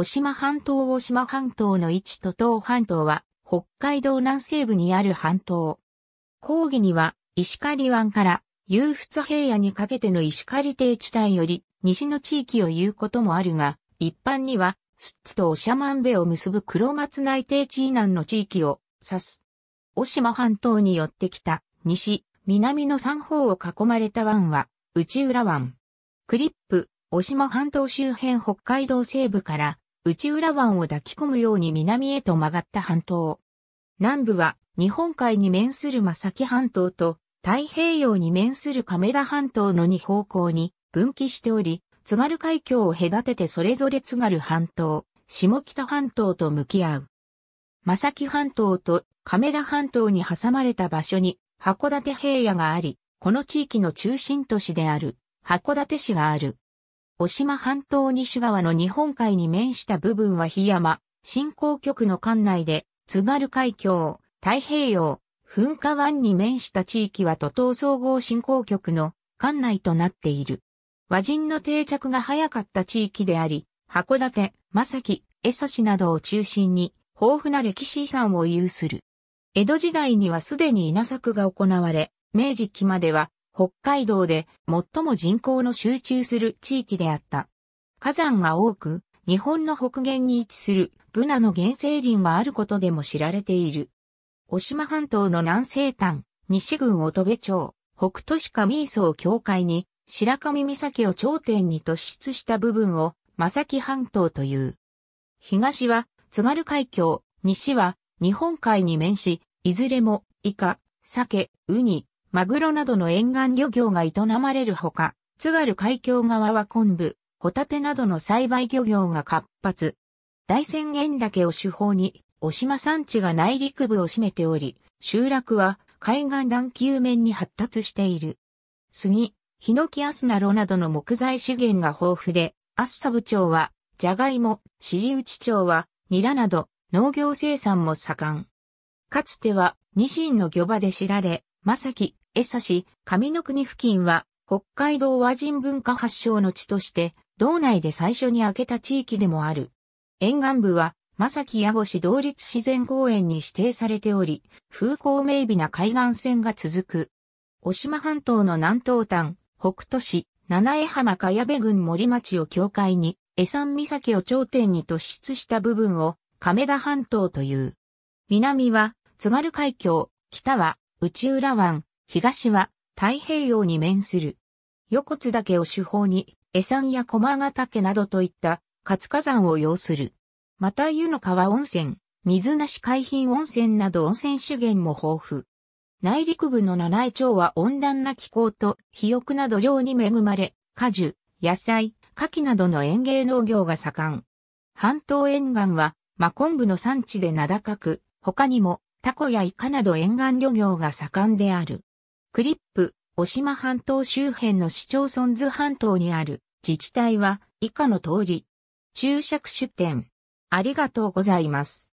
渡島半島大島半島の位置と東半島は、北海道南西部にある半島。講義には、石狩湾から湧仏平野にかけての石狩低地帯より西の地域を言うこともあるが、一般には、スッツとオシャマンベを結ぶ黒松内低地以南の地域を指す。オシマ半島に寄ってきた西、南の三方を囲まれた湾は、内浦湾。クリップ、オシマ半島周辺北海道西部から内浦湾を抱き込むように南へと曲がった半島。南部は日本海に面する真崎半島と太平洋に面する亀田半島の2方向に分岐しており、津軽海峡を隔ててそれぞれ津軽半島、下北半島と向き合う。真崎半島と亀田半島に挟まれた場所に函館平野があり、この地域の中心都市である函館市がある。渡島半島西側の日本海に面した部分は檜山、振興局の管内で、津軽海峡、太平洋、噴火湾に面した地域は都東総合振興局の管内となっている。和人の定着が早かった地域であり、函館、正木、江差などを中心に豊富な歴史遺産を有する。江戸時代にはすでに稲作が行われ、明治期までは北海道で最も人口の集中する地域であった。火山が多く、日本の北限に位置するブナの原生林があることでも知られている。お島半島の南西端、西郡乙部町、北都市上磯境界に、白神岬を頂点に突出した部分を、正木半島という。東は津軽海峡、西は日本海に面し、いずれもイカ、ケ、ウニ、マグロなどの沿岸漁業が営まれるほか、津軽海峡側は昆布、ホタテなどの栽培漁業が活発。大仙原岳を主砲に、お島山地が内陸部を占めており、集落は海岸段球面に発達している。杉、ヒノキアスナロなどの木材資源が豊富で、アッサ部町は、ジャガイモ、シリウチ町は、ニラなど、農業生産も盛ん。かつては、ニシンの漁場で知られ、まさき、江差し、上の国付近は、北海道和人文化発祥の地として、道内で最初に開けた地域でもある。沿岸部は、正木矢越同立自然公園に指定されており、風光明媚な海岸線が続く。お島半島の南東端、北都市、七重浜か茅部郡森町を境界に、江山岬を頂点に突出した部分を、亀田半島という。南は、津軽海峡、北は、内浦湾、東は太平洋に面する。横津岳を主峰に、江山や駒ヶ岳などといった活火山を要する。また湯の川温泉、水無し海浜温泉など温泉資源も豊富。内陸部の七重町は温暖な気候と肥沃な土壌に恵まれ、果樹、野菜、牡蠣などの園芸農業が盛ん。半島沿岸は、マコンブの産地で名高く、他にもタコやイカなど沿岸漁業が盛んである。クリップ、渡島半島周辺の市町村図半島にある自治体は以下の通り。注釈出店。ありがとうございます。